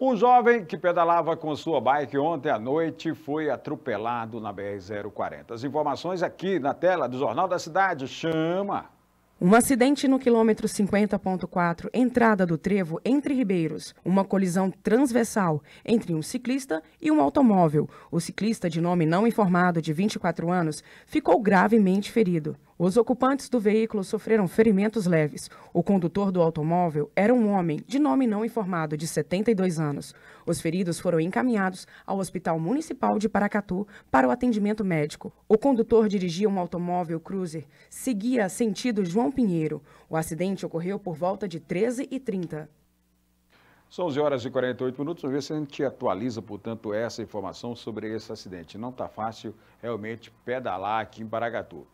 Um jovem que pedalava com sua bike ontem à noite foi atropelado na BR-040. As informações aqui na tela do Jornal da Cidade. Chama! Um acidente no quilômetro 50.4, entrada do trevo entre Ribeiros. Uma colisão transversal entre um ciclista e um automóvel. O ciclista, de nome não informado, de 24 anos, ficou gravemente ferido. Os ocupantes do veículo sofreram ferimentos leves. O condutor do automóvel era um homem de nome não informado, de 72 anos. Os feridos foram encaminhados ao Hospital Municipal de Paracatu para o atendimento médico. O condutor dirigia um automóvel cruiser, seguia sentido João Pinheiro. O acidente ocorreu por volta de 13h30. São 11 horas e 48 minutos. Vamos ver se a gente atualiza, portanto, essa informação sobre esse acidente. Não está fácil realmente pedalar aqui em Paracatu.